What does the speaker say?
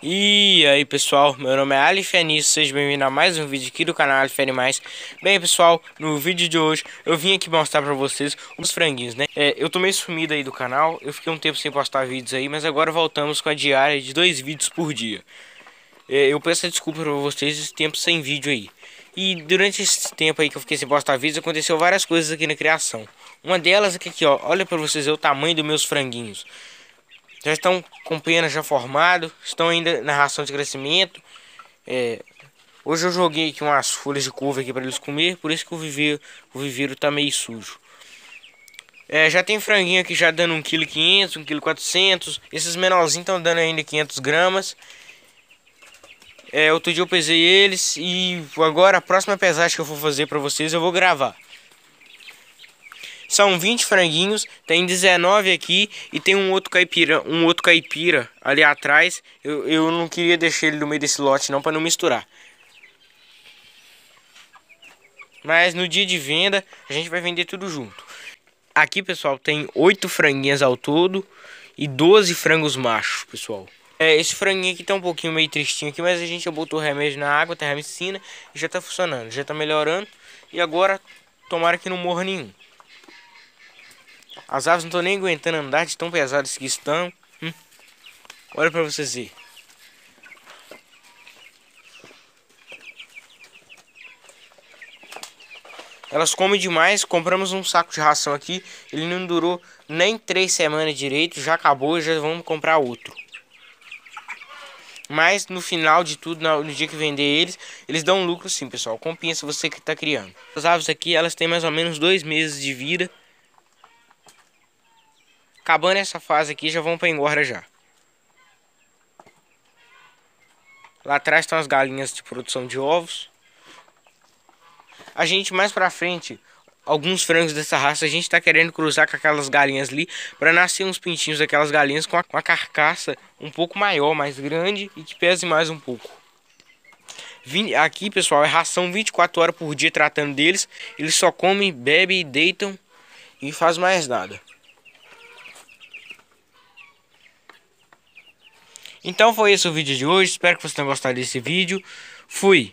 E aí pessoal, meu nome é Alif Anis, sejam bem-vindos a mais um vídeo aqui do canal Alif Animais Bem pessoal, no vídeo de hoje eu vim aqui mostrar pra vocês os franguinhos, né? É, eu tô meio sumido aí do canal, eu fiquei um tempo sem postar vídeos aí, mas agora voltamos com a diária de dois vídeos por dia é, Eu peço desculpa pra vocês esse tempo sem vídeo aí E durante esse tempo aí que eu fiquei sem postar vídeos, aconteceu várias coisas aqui na criação Uma delas é que aqui ó, olha pra vocês o tamanho dos meus franguinhos já estão com pena já formado, estão ainda na ração de crescimento. É, hoje eu joguei aqui umas folhas de couve aqui para eles comer, por isso que o viveiro, o viveiro tá meio sujo. É, já tem franguinho aqui já dando 1,5 kg, 1,4 kg. Esses menorzinhos estão dando ainda 500 gramas. É, outro dia eu pesei eles e agora a próxima pesagem que eu vou fazer para vocês eu vou gravar. São 20 franguinhos, tem 19 aqui e tem um outro caipira, um outro caipira ali atrás. Eu, eu não queria deixar ele no meio desse lote não para não misturar. Mas no dia de venda a gente vai vender tudo junto. Aqui, pessoal, tem 8 franguinhas ao todo e 12 frangos machos, pessoal. É, esse franguinho aqui tá um pouquinho meio tristinho aqui, mas a gente já botou remédio na água, tem ramicina e já tá funcionando, já tá melhorando. E agora, tomara que não morra nenhum. As aves não estão nem aguentando andar de tão pesadas que estão. Hum. Olha para vocês verem. Elas comem demais, compramos um saco de ração aqui, ele não durou nem três semanas direito, já acabou, já vamos comprar outro. Mas no final de tudo, no dia que vender eles, eles dão lucro sim, pessoal. Compensa você que está criando. As aves aqui, elas têm mais ou menos dois meses de vida. Acabando essa fase aqui, já vamos pra engorda já. Lá atrás estão as galinhas de produção de ovos. A gente mais pra frente, alguns frangos dessa raça, a gente tá querendo cruzar com aquelas galinhas ali para nascer uns pintinhos daquelas galinhas com a, com a carcaça um pouco maior, mais grande e que pese mais um pouco. Aqui, pessoal, é ração 24 horas por dia tratando deles. Eles só comem, bebem, deitam e faz mais nada. Então foi esse o vídeo de hoje. Espero que vocês tenham gostado desse vídeo. Fui!